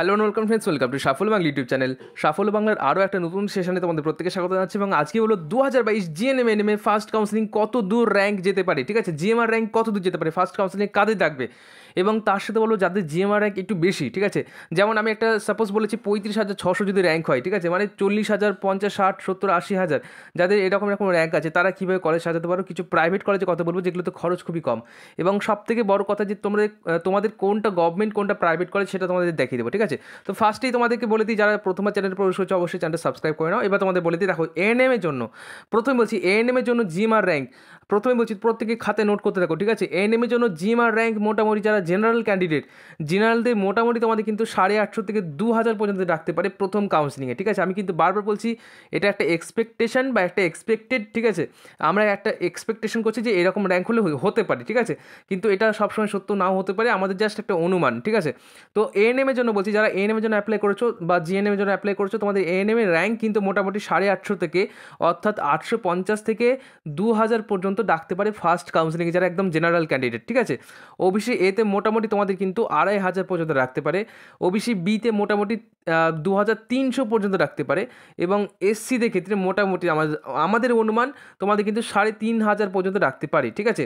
hello and welcome friends welcome to Safal Bangla YouTube channel Safal বাংলার আরও একটা নতুন সেশনে তোমাদের প্রত্যেকে স্বাগত জানাচ্ছি এবং আজকে হলো দু হাজার বাইশ জিএনএম এমএ ফার্স্ট কাউন্সিলিং কত দূর র্যাঙ্ক যেতে পারে ঠিক আছে জিএমআর র্যাঙ্ক কত দূর যেতে পারে ফার্স্ট কাউন্সিলিং কাদের থাকবে এবং তার সাথে বলো যাদের জিএমআর র্যাঙ্ক একটু বেশি ঠিক আছে যেমন আমি একটা সাপোজ বলেছি পঁয়ত্রিশ হাজার ছশো যদি র্যাঙ্ক হয় ঠিক আছে মানে চল্লিশ হাজার পঞ্চাশ ষাট সত্তর আশি হাজার যাদের এরকম এরকম র্যাঙ্ক আছে তারা কীভাবে কলেজ সাজাতে পারো কিছু প্রাইভেট কলেজে কথা বলবো যেগুলো তো খরচ খুবই কম এবং সব থেকে বড় কথা যে তোমরা তোমাদের কোনটা গভর্নমেন্ট কোনটা প্রাইভেট কলেজ সেটা তোমাদের দেখিয়ে দেবো ঠিক আছে আছে তো ফার্স্টেই তোমাদেরকে বলে দিই যারা প্রথম চ্যানেল প্রবেশ করছে অবশ্যই চ্যানেলটা সাবস্ক্রাইব করে নাও এবার তোমাদের বলে দিই দেখো এএনএম এর জন্য প্রথমে বলছি এএনএম এর জন্য জিম আর র্যাঙ্ক প্রথমে বলছি প্রত্যেকে খাতে নোট করতে থাকো ঠিক আছে এএনএম এর জন্য জিম আর র্যাঙ্ক মোটামুটি যারা জেনারেল ক্যান্ডিডেট জেনারেলদের মোটামুটি তোমাদের কিন্তু সাড়ে আটশো থেকে দু হাজার পর্যন্ত রাখতে পারে প্রথম কাউন্সিলিংয়ে ঠিক আছে আমি কিন্তু বারবার বলছি এটা একটা এক্সপেকটেশন বা একটা এক্সপেক্টেড ঠিক আছে আমরা একটা এক্সপেকটেশন করছি যে এরকম র্যাঙ্ক হলে হতে পারে ঠিক আছে কিন্তু এটা সবসময় সত্য নাও হতে পারে আমাদের জাস্ট একটা অনুমান ঠিক আছে তো এএনএম এর জন্য বলছি বলছি যারা এর জন্য অ্যাপ্লাই করেছো বা জিএনএমের জন্য অ্যাপ্লাই করেছো তোমাদের এর র্যাঙ্ক কিন্তু মোটামুটি সাড়ে আটশো থেকে অর্থাৎ আটশো পঞ্চাশ থেকে দু হাজার পর্যন্ত ডাকতে পারে ফার্স্ট কাউন্সিলিংয়ে যারা একদম জেনারেল ক্যান্ডিডেট ঠিক আছে ওবিসি এতে মোটামুটি তোমাদের কিন্তু আড়াই হাজার পর্যন্ত রাখতে পারে ওবিসি বিতে মোটামুটি দু হাজার তিনশো পর্যন্ত রাখতে পারে এবং এসসিদের ক্ষেত্রে মোটামুটি আমাদের আমাদের অনুমান তোমাদের কিন্তু সাড়ে তিন হাজার পর্যন্ত রাখতে পারে ঠিক আছে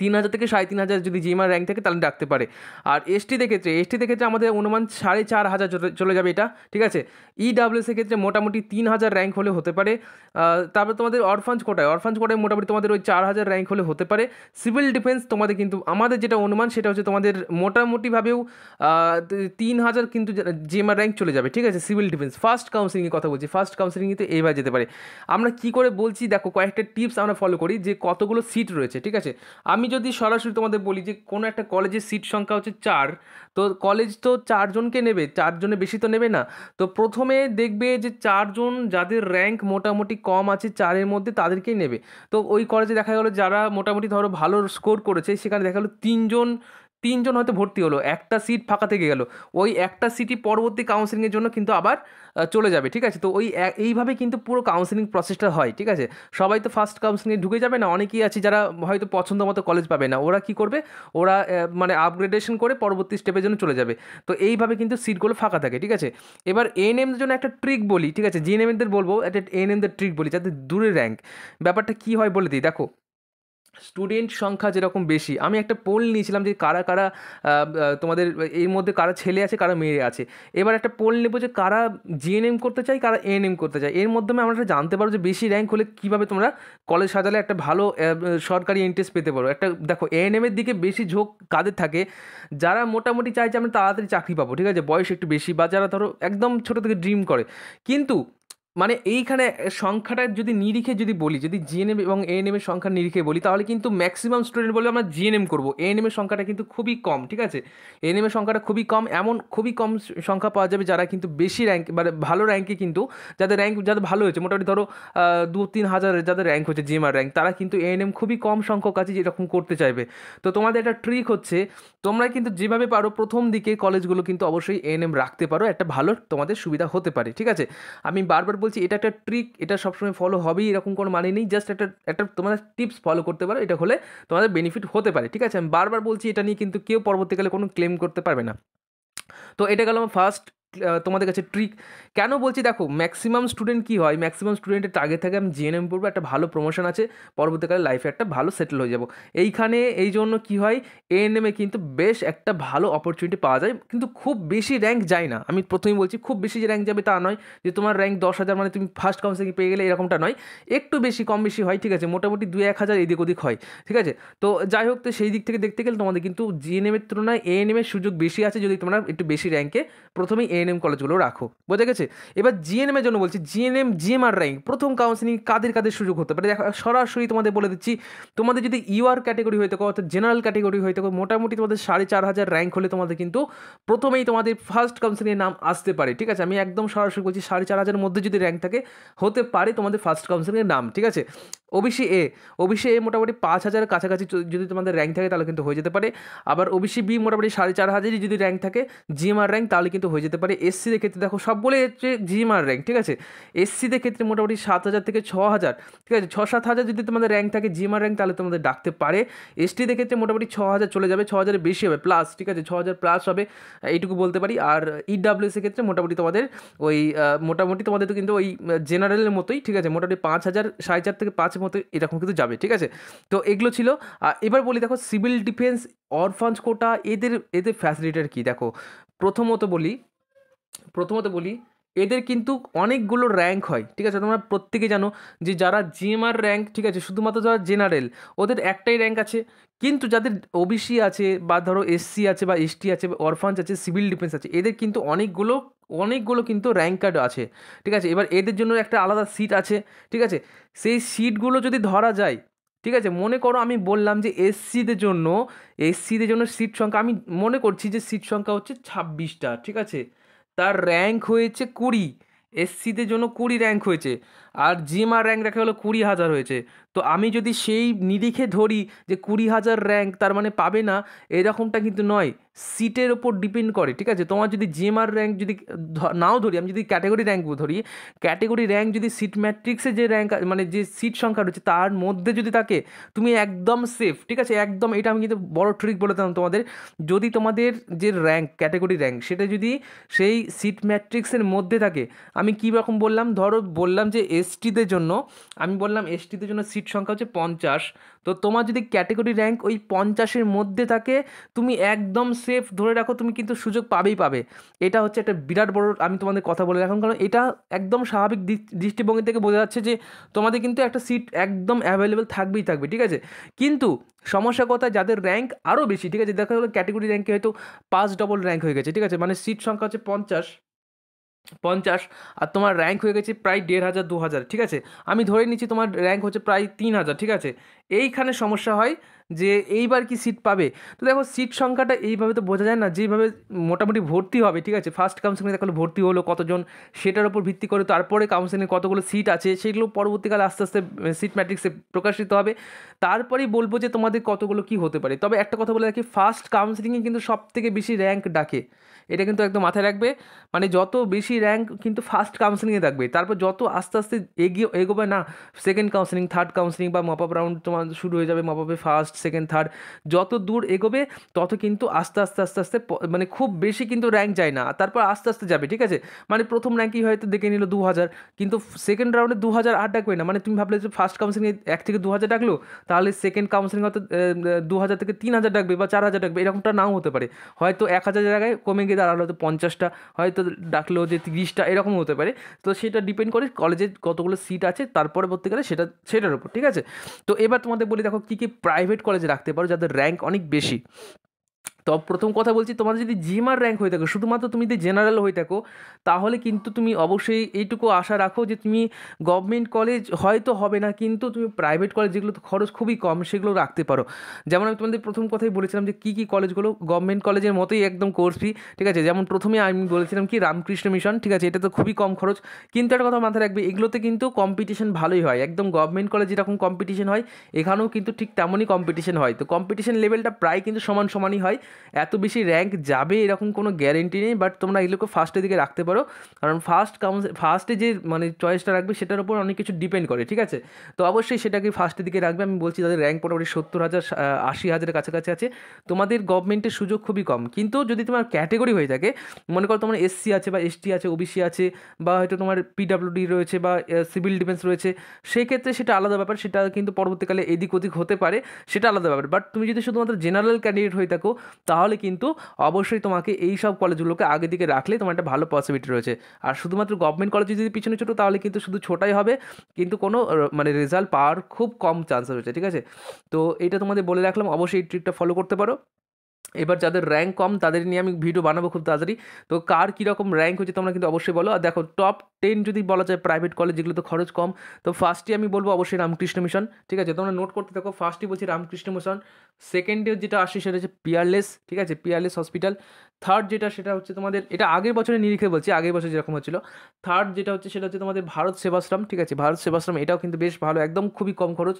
তিন হাজার থেকে সাড়ে তিন হাজার যদি জিএমআর র্যাঙ্ক থাকে তাহলে ডাকতে পারে আর এসটিদের ক্ষেত্রে এসটিদের ক্ষেত্রে আমাদের অনুমান সাড়ে চার হাজার চলে যাবে এটা ঠিক আছে সি e ক্ষেত্রে মোটামুটি তিন হাজার র্যাঙ্ক হলে হতে পারে তারপরে তোমাদের অরফান্স কোটায় অরফান্স কোটায় মোটামুটি তোমাদের ওই চার হাজার র্যাঙ্ক হলে হতে পারে সিভিল ডিফেন্স তোমাদের কিন্তু আমাদের যেটা অনুমান সেটা হচ্ছে তোমাদের মোটামুটিভাবেও তিন হাজার কিন্তু জিএমআর র্যাঙ্ক চলে যাবে ঠিক আছে সিভিল ডিফেন্স ফার্স্ট কাউন্সিলিংয়ের কথা বলছি ফার্স্ট কাউন্সিলিংয়ে এইভাবে যেতে পারে আমরা কি করে বলছি দেখো কয়েকটা টিপস আমরা ফলো করি যে কতগুলো সিট রয়েছে ঠিক আছে আমি যদি সরাসরি তোমাদের বলি যে কোনো একটা কলেজের সিট সংখ্যা হচ্ছে চার তো কলেজ তো চারজনকে নেবে চারজনে বেশি তো নেবে না তো প্রথমে দেখবে যে চারজন যাদের র্যাঙ্ক মোটামুটি কম আছে চারের মধ্যে তাদেরকেই নেবে তো ওই কলেজে দেখা গেলো যারা মোটামুটি ধরো ভালো স্কোর করেছে সেখানে দেখা গেলো তিনজন তিনজন হয়তো ভর্তি হলো একটা সিট ফাঁকা থেকে গেল ওই একটা সিটই পরবর্তী কাউন্সিলিংয়ের জন্য কিন্তু আবার চলে যাবে ঠিক আছে তো ওই এইভাবে কিন্তু পুরো কাউন্সিলিং প্রসেসটা হয় ঠিক আছে সবাই তো ফার্স্ট কাউন্সিলিংয়ে ঢুকে যাবে না অনেকেই আছে যারা হয়তো পছন্দ মতো কলেজ পাবে না ওরা কি করবে ওরা মানে আপগ্রেডেশন করে পরবর্তী স্টেপের জন্য চলে যাবে তো এইভাবে কিন্তু সিটগুলো ফাঁকা থাকে ঠিক আছে এবার এন এমদের জন্য একটা ট্রিক বলি ঠিক আছে জিএনএমদের এন এমদের বলবো একটা এন এমদের ট্রিক বলি যাতে দূরে র্যাঙ্ক ব্যাপারটা কী হয় বলে দিই দেখো স্টুডেন্ট সংখ্যা যেরকম বেশি আমি একটা পোল নিয়েছিলাম যে কারা কারা তোমাদের এর মধ্যে কারা ছেলে আছে কারা মেয়ে আছে এবার একটা পোল নেবো যে কারা জিএনএম করতে চাই কারা এএনএম করতে চাই এর মাধ্যমে আমরা জানতে পারবো যে বেশি র্যাঙ্ক হলে কীভাবে তোমরা কলেজ সাজালে একটা ভালো সরকারি ইন্টারেস্ট পেতে পারো একটা দেখো এএনএমের দিকে বেশি ঝোঁক কাদের থাকে যারা মোটামুটি চায় যে আমরা তাড়াতাড়ি চাকরি পাবো ঠিক আছে বয়স একটু বেশি বা যারা ধরো একদম ছোটো থেকে ড্রিম করে কিন্তু মানে এইখানে সংখ্যাটা যদি নিরিখে যদি বলি যদি জিএনএম এবং এএনএম এর সংখ্যা নিরিখে বলি তাহলে কিন্তু ম্যাক্সিমাম স্টুডেন্ট বলে আমরা জিএনএম করবো এএনএম এর সংখ্যাটা কিন্তু খুবই কম ঠিক আছে এএনএম এর সংখ্যাটা খুবই কম এমন খুবই কম সংখ্যা পাওয়া যাবে যারা কিন্তু বেশি র্যাঙ্ক মানে ভালো র্যাঙ্কে কিন্তু যাদের র্যাঙ্ক যাদের ভালো হয়েছে মোটামুটি ধরো দু তিন হাজারের যাদের র্যাঙ্ক হচ্ছে জিএমআর র্যাঙ্ক তারা কিন্তু এএনএম খুবই কম সংখ্যক আছে যেরকম করতে চাইবে তো তোমাদের একটা ট্রিক হচ্ছে তোমরা কিন্তু যেভাবে পারো প্রথম দিকে কলেজগুলো কিন্তু অবশ্যই এএনএম রাখতে পারো একটা ভালো তোমাদের সুবিধা হতে পারে ঠিক আছে আমি বারবার বলছি এটা একটা ট্রিক এটা সবসময় ফলো হবেই এরকম কোনো মানে নেই জাস্ট একটা একটা তোমাদের টিপস ফলো করতে পারো এটা হলে তোমাদের বেনিফিট হতে পারে ঠিক আছে আমি বারবার বলছি এটা নিয়ে কিন্তু কেউ পরবর্তীকালে কোনো ক্লেম করতে পারবে না তো এটা গেল আমার ফার্স্ট তোমাদের কাছে ট্রিক কেন বলছি দেখো ম্যাক্সিমাম স্টুডেন্ট কী হয় ম্যাক্সিমাম স্টুডেন্টের টার্গেট থাকে আমি জিএনএম পড়বো একটা ভালো প্রমোশন আছে পরবর্তীকালে লাইফে একটা ভালো সেটেল হয়ে যাবো এইখানে এই জন্য কী হয় এএনএমে কিন্তু বেশ একটা ভালো অপরচুনিটি পাওয়া যায় কিন্তু খুব বেশি র্যাঙ্ক যায় না আমি প্রথমেই বলছি খুব বেশি যে র্যাঙ্ক যাবে তা নয় যে তোমার র্যাঙ্ক দশ হাজার মানে তুমি ফার্স্ট কাউন্সিলিং পেয়ে গেলে এরকমটা নয় একটু বেশি কম বেশি হয় ঠিক আছে মোটামুটি দু এক হাজার এদিক ওদিক হয় ঠিক আছে তো যাই হোক তো সেই দিক থেকে দেখতে গেলে তোমাদের কিন্তু জিএনএমের তুলনায় এএনএমের সুযোগ বেশি আছে যদি তোমরা একটু বেশি র্যাঙ্কে প্রথমেই এ এএনএম কলেজগুলো রাখো বোঝা গেছে এবার জিএনএমের জন্য বলছি জিএনএম জিএমআর র্যাঙ্ক প্রথম কাউন্সিলিং কাদের কাদের সুযোগ হতে মানে পারে দেখো সরাসরি তোমাদের বলে দিচ্ছি তোমাদের যদি ইউআর e ক্যাটেগরি হয়ে থাকো অর্থাৎ জেনারেল ক্যাটেগরি হয়ে থাকো মোটামুটি তোমাদের সাড়ে চার হাজার র্যাঙ্ক হলে তোমাদের কিন্তু প্রথমেই তোমাদের ফার্স্ট কাউন্সিলিংয়ের নাম আসতে পারে ঠিক আছে আমি একদম সরাসরি বলছি সাড়ে চার হাজারের মধ্যে যদি র্যাঙ্ক থাকে হতে পারে তোমাদের ফার্স্ট কাউন্সিলিংয়ের নাম ঠিক আছে ওবিসি এ ওবিসি এ মোটামুটি পাঁচ হাজারের কাছাকাছি যদি তোমাদের র্যাঙ্ক থাকে তাহলে কিন্তু হয়ে যেতে পারে আবার ওবিসি বি মোটামুটি সাড়ে চার হাজারই যদি র্যাঙ্ক থাকে জিএমআর র্যাঙ্ক তাহলে কিন্তু হয়ে যেতে পারে এবারে এসসিদের ক্ষেত্রে দেখো সব বলে হচ্ছে আর র্যাঙ্ক ঠিক আছে এসসিদের ক্ষেত্রে মোটামুটি সাত হাজার থেকে ছ হাজার ঠিক আছে ছ সাত হাজার যদি তোমাদের র্যাঙ্ক থাকে আর র্যাঙ্ক তাহলে তোমাদের ডাকতে পারে এসটিদের ক্ষেত্রে মোটামুটি ছ হাজার চলে যাবে ছ হাজারের বেশি হবে প্লাস ঠিক আছে ছ হাজার প্লাস হবে এইটুকু বলতে পারি আর ইডাব্লিউএসের e ক্ষেত্রে মোটামুটি তোমাদের ওই মোটামুটি তোমাদের তো কিন্তু ওই জেনারেলের মতোই ঠিক আছে মোটামুটি পাঁচ হাজার সাড়ে চার থেকে পাঁচের মতো এরকম কিন্তু যাবে ঠিক আছে তো এগুলো ছিল এবার বলি দেখো সিভিল ডিফেন্স অরফান্স কোটা এদের এদের ফ্যাসিলিটার কী দেখো প্রথমত বলি প্রথমত বলি এদের কিন্তু অনেকগুলো র্যাঙ্ক হয় ঠিক আছে তোমরা প্রত্যেকে জানো যে যারা জিএমআর র্যাঙ্ক ঠিক আছে শুধুমাত্র যারা জেনারেল ওদের একটাই র্যাঙ্ক আছে কিন্তু যাদের ওবিসি আছে বা ধরো এসসি আছে বা এসটি আছে বা অরফান্স আছে সিভিল ডিফেন্স আছে এদের কিন্তু অনেকগুলো অনেকগুলো কিন্তু র্যাঙ্ক কার্ড আছে ঠিক আছে এবার এদের জন্য একটা আলাদা সিট আছে ঠিক আছে সেই সিটগুলো যদি ধরা যায় ঠিক আছে মনে করো আমি বললাম যে এসসিদের জন্য এসসিদের জন্য সিট সংখ্যা আমি মনে করছি যে সিট সংখ্যা হচ্ছে ছাব্বিশটা ঠিক আছে তার র্যাঙ্ক হয়েছে কুড়ি এসসিদের জন্য কুড়ি র্যাঙ্ক হয়েছে আর জিমার র্যাঙ্ক দেখা গেলো কুড়ি হাজার হয়েছে তো আমি যদি সেই নিরিখে ধরি যে কুড়ি হাজার র্যাঙ্ক তার মানে পাবে না এরকমটা কিন্তু নয় সিটের ওপর ডিপেন্ড করে ঠিক আছে তোমার যদি জিএমআর র্যাঙ্ক যদি নাও ধরি আমি যদি ক্যাটাগরি র্যাঙ্ক ধরি ক্যাটাগরি র্যাঙ্ক যদি সিট ম্যাট্রিক্সে যে র্যাঙ্ক মানে যে সিট সংখ্যা রয়েছে তার মধ্যে যদি থাকে তুমি একদম সেফ ঠিক আছে একদম এটা আমি কিন্তু বড় ট্রিক বলে দিলাম তোমাদের যদি তোমাদের যে র্যাঙ্ক ক্যাটাগরি র্যাঙ্ক সেটা যদি সেই সিট ম্যাট্রিক্সের মধ্যে থাকে আমি কী রকম বললাম ধরো বললাম যে এসটিদের জন্য আমি বললাম এসটিদের জন্য সিট সিট সংখ্যা হচ্ছে পঞ্চাশ তো তোমার যদি ক্যাটেগরি র্যাঙ্ক ওই পঞ্চাশের মধ্যে থাকে তুমি একদম সেফ ধরে রাখো তুমি কিন্তু সুযোগ পাবেই পাবে এটা হচ্ছে একটা বিরাট বড় আমি তোমাদের কথা বলে রাখলাম কারণ এটা একদম স্বাভাবিক দৃষ্টিভঙ্গি থেকে বোঝা যাচ্ছে যে তোমাদের কিন্তু একটা সিট একদম অ্যাভেলেবেল থাকবেই থাকবে ঠিক আছে কিন্তু সমস্যা কথা যাদের র্যাঙ্ক আরও বেশি ঠিক আছে দেখা গেলো ক্যাটেগরি র্যাঙ্কে হয়তো পাঁচ ডবল র্যাঙ্ক হয়ে গেছে ঠিক আছে মানে সিট সংখ্যা হচ্ছে পঞ্চাশ পঞ্চাশ আর তোমার র্যাঙ্ক হয়ে গেছে প্রায় দেড় হাজার দু হাজার ঠিক আছে আমি ধরে নিচ্ছি তোমার র্যাঙ্ক হচ্ছে প্রায় তিন হাজার ঠিক আছে এইখানে সমস্যা হয় যে এইবার কি সিট পাবে তো দেখো সিট সংখ্যাটা এইভাবে তো বোঝা যায় না যেভাবে মোটামুটি ভর্তি হবে ঠিক আছে ফার্স্ট কাউন্সিলিংয়ে দেখালো ভর্তি হলো কতজন সেটার উপর ভিত্তি করে তারপরে কাউন্সিলিংয়ে কতগুলো সিট আছে সেগুলো পরবর্তীকালে আস্তে আস্তে সিট ম্যাট্রিক্সে প্রকাশিত হবে তারপরেই বলবো যে তোমাদের কতগুলো কি হতে পারে তবে একটা কথা বলে রাখি ফার্স্ট কাউন্সিলিংয়ে কিন্তু সব থেকে বেশি র্যাঙ্ক ডাকে এটা কিন্তু একদম মাথায় রাখবে মানে যত বেশি র্যাঙ্ক কিন্তু ফার্স্ট কাউন্সিলিংয়ে থাকবে তারপর যত আস্তে আস্তে এগিয়ে এগোবে না সেকেন্ড কাউন্সিলিং থার্ড কাউন্সিলিং বা মপ আপ রাউন্ড তোমার শুরু হয়ে যাবে মা বাপে ফার্স্ট সেকেন্ড থার্ড যত দূর এগোবে তত কিন্তু আস্তে আস্তে আস্তে আস্তে মানে খুব বেশি কিন্তু র্যাঙ্ক যায় না তারপর আস্তে আস্তে যাবে ঠিক আছে মানে প্রথম র্যাঙ্কই হয়তো দেখে নিল দু হাজার কিন্তু সেকেন্ড রাউন্ডে দু হাজার আর ডাকবে না মানে তুমি ভাবলে যে ফার্স্ট কাউন্সিলিংয়ে এক থেকে দু হাজার ডাকলো তাহলে সেকেন্ড কাউন্সিলিং হয়তো দু হাজার থেকে তিন হাজার ডাকবে বা চার হাজার ডাকবে এরকমটা নাও হতে পারে হয়তো এক হাজার জায়গায় কমে গিয়ে দাঁড়ালো হয়তো পঞ্চাশটা হয়তো ডাকলো যে তিরিশটা এরকম হতে পারে তো সেটা ডিপেন্ড করে কলেজের কতগুলো সিট আছে তার পরবর্তীকালে সেটা সেটার উপর ঠিক আছে তো এবার তোমাদের বলি দেখো কী কী প্রাইভেট কলেজে রাখতে পারো যাদের র্যাঙ্ক অনেক বেশি তো প্রথম কথা বলছি তোমার যদি জিমার র্যাঙ্ক হয়ে থাকো শুধুমাত্র তুমি যদি জেনারেল হয়ে থাকো তাহলে কিন্তু তুমি অবশ্যই এইটুকু আশা রাখো যে তুমি গভর্নমেন্ট কলেজ হয়তো হবে না কিন্তু তুমি প্রাইভেট কলেজ যেগুলো খরচ খুবই কম সেগুলো রাখতে পারো যেমন আমি তোমাদের প্রথম কথাই বলেছিলাম যে কী কী কলেজগুলো গভর্নমেন্ট কলেজের মতোই একদম কোর্স ফি ঠিক আছে যেমন প্রথমে আমি বলেছিলাম কি রামকৃষ্ণ মিশন ঠিক আছে এটা তো খুবই কম খরচ কিন্তু একটা কথা মাথায় রাখবে এগুলোতে কিন্তু কম্পিটিশন ভালোই হয় একদম গভর্নমেন্ট কলেজ যেরকম কম্পিটিশন হয় এখানেও কিন্তু ঠিক তেমনই কম্পিটিশন হয় তো কম্পিটিশন লেভেলটা প্রায় কিন্তু সমান সমানই হয় এত বেশি র্যাঙ্ক যাবে এরকম কোনো গ্যারেন্টি নেই বাট তোমরা এগুলোকে ফার্স্টের দিকে রাখতে পারো কারণ ফার্স্ট কাউন্স ফার্স্টে যে মানে চয়েসটা রাখবে সেটার উপর অনেক কিছু ডিপেন্ড করে ঠিক আছে তো অবশ্যই সেটাকে ফার্স্টের দিকে রাখবে আমি বলছি তাদের র্যাঙ্ক মোটামুটি সত্তর হাজার আশি হাজারের কাছাকাছি আছে তোমাদের গভর্নমেন্টের সুযোগ খুবই কম কিন্তু যদি তোমার ক্যাটেগরি হয়ে থাকে মনে করো তোমার এসসি আছে বা এসটি আছে ওবিসি আছে বা হয়তো তোমার পিডাব্লিউডি রয়েছে বা সিভিল ডিফেন্স রয়েছে সেক্ষেত্রে সেটা আলাদা ব্যাপার সেটা কিন্তু পরবর্তীকালে এদিক ওদিক হতে পারে সেটা আলাদা ব্যাপার বাট তুমি যদি শুধুমাত্র জেনারেল ক্যান্ডিডেট হয়ে থাকো তাহলে কিন্তু অবশ্যই তোমাকে এই সব কলেজগুলোকে আগে দিকে রাখলে তোমার একটা ভালো পসিবিলিটি রয়েছে আর শুধুমাত্র গভর্নমেন্ট কলেজে যদি পিছনে ছোটো তাহলে কিন্তু শুধু ছোটাই হবে কিন্তু কোনো মানে রেজাল্ট পাওয়ার খুব কম চান্স রয়েছে ঠিক আছে তো এটা তোমাদের বলে রাখলাম অবশ্যই এই ট্রিপটা ফলো করতে পারো এবার যাদের র্যাঙ্ক কম তাদের নিয়ে আমি ভিডিও বানাবো খুব তাড়াতাড়ি তো কার কীরকম র্যাঙ্ক হচ্ছে তোমরা কিন্তু অবশ্যই বলো আর দেখো টপ টেন যদি বলা যায় প্রাইভেট কলেজ যেগুলো তো খরচ কম তো ফার্স্টে আমি বলবো অবশ্যই রামকৃষ্ণ মিশন ঠিক আছে তোমরা নোট করতে থাকো ফার্স্টে বলছি রামকৃষ্ণ মিশন সেকেন্ডে যেটা আসে সেটা হচ্ছে পিয়ারলেস ঠিক আছে পিয়ারলেস হসপিটাল থার্ড যেটা সেটা হচ্ছে তোমাদের এটা আগের বছরে নিরিখে বলছি আগের বছর যেরকম হচ্ছিল থার্ড যেটা হচ্ছে সেটা হচ্ছে তোমাদের ভারত সেবাশ্রম ঠিক আছে ভারত সেবাশ্রম এটাও কিন্তু বেশ ভালো একদম খুবই কম খরচ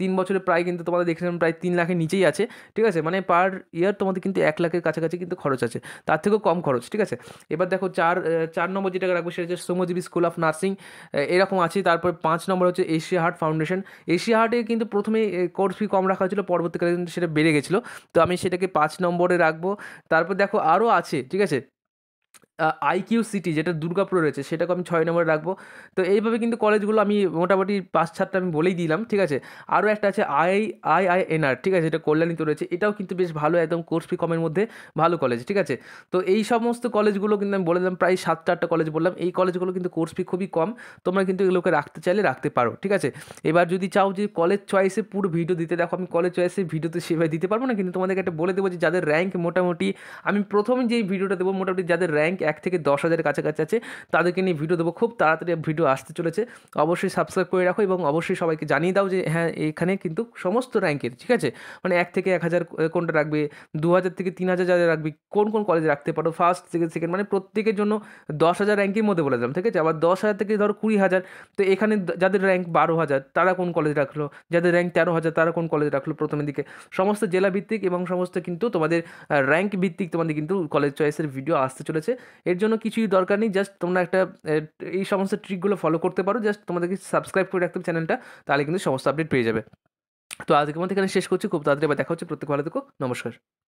তিন বছরে প্রায় কিন্তু তোমাদের দেখেছিলাম প্রায় তিন লাখের নিচেই আছে ঠিক আছে মানে পার ইয়ার হাজার তোমাদের কিন্তু এক লাখের কাছাকাছি কিন্তু খরচ আছে তার থেকেও কম খরচ ঠিক আছে এবার দেখো চার চার নম্বর যেটাকে রাখবো সেটা হচ্ছে শ্রমজীবী স্কুল অফ নার্সিং এরকম আছে তারপর পাঁচ নম্বর হচ্ছে এশিয়া হার্ট ফাউন্ডেশন এশিয়া হার্টে কিন্তু প্রথমে কোর্স ফি কম রাখা হয়েছিল পরবর্তীকালে কিন্তু সেটা বেড়ে গেছিলো তো আমি সেটাকে পাঁচ নম্বরে রাখবো তারপর দেখো আরও আছে ঠিক আছে আইকিউ সিটি যেটা দুর্গাপুরে রয়েছে সেটাকে আমি ছয় নম্বরে রাখবো তো এইভাবে কিন্তু কলেজগুলো আমি মোটামুটি পাঁচ ছাড়টা আমি বলেই দিলাম ঠিক আছে আরও একটা আছে আই আই আই এনআর ঠিক আছে এটা কল্যাণীতে রয়েছে এটাও কিন্তু বেশ ভালো একদম কোর্স ফি কমের মধ্যে ভালো কলেজ ঠিক আছে তো এই সমস্ত কলেজগুলো কিন্তু আমি বলে দিলাম প্রায় সাত চারটা কলেজ বললাম এই কলেজগুলো কিন্তু কোর্স ফি খুবই কম তোমরা কিন্তু এগুলোকে রাখতে চাইলে রাখতে পারো ঠিক আছে এবার যদি চাও যে কলেজ চয়েসে পুরো ভিডিও দিতে দেখো আমি কলেজ চয়েসে ভিডিওতে সেভাবে দিতে পারবো না কিন্তু তোমাদেরকে একটা বলে দেবো যে যাদের র্যাঙ্ক মোটামুটি আমি প্রথম যেই ভিডিওটা দেবো মোটামুটি যাদের র্যাঙ্ক এক থেকে দশ হাজারের কাছাকাছি আছে তাদেরকে নিয়ে ভিডিও দেবো খুব তাড়াতাড়ি ভিডিও আসতে চলেছে অবশ্যই সাবস্ক্রাইব করে রাখো এবং অবশ্যই সবাইকে জানিয়ে দাও যে হ্যাঁ এখানে কিন্তু সমস্ত র্যাঙ্কের ঠিক আছে মানে এক থেকে এক হাজার কোনটা রাখবে দু হাজার থেকে তিন হাজার যাদের রাখবে কোন কোন কলেজে রাখতে পারো ফার্স্ট থেকে সেকেন্ড মানে প্রত্যেকের জন্য দশ হাজার র্যাঙ্কের মধ্যে বলে দিলাম ঠিক আছে আবার দশ হাজার থেকে ধরো কুড়ি হাজার তো এখানে যাদের র্যাঙ্ক বারো হাজার তারা কোন কলেজ রাখলো যাদের র্যাঙ্ক তেরো হাজার তারা কোন কলেজ রাখলো প্রথমের দিকে সমস্ত জেলা ভিত্তিক এবং সমস্ত কিন্তু তোমাদের র্যাঙ্ক ভিত্তিক তোমাদের কিন্তু কলেজ চয়েসের ভিডিও আসতে চলেছে এর জন্য কিছুই দরকার নেই জাস্ট তোমরা একটা এই সমস্ত ট্রিকগুলো ফলো করতে পারো জাস্ট তোমাদেরকে সাবস্ক্রাইব করে রাখতে চ্যানেলটা তাহলে কিন্তু সমস্ত আপডেট পেয়ে যাবে তো আজকের মধ্যে এখানে শেষ করছি খুব তাড়াতাড়ি দেখা হচ্ছে প্রত্যেক ভালো থেকো নমস্কার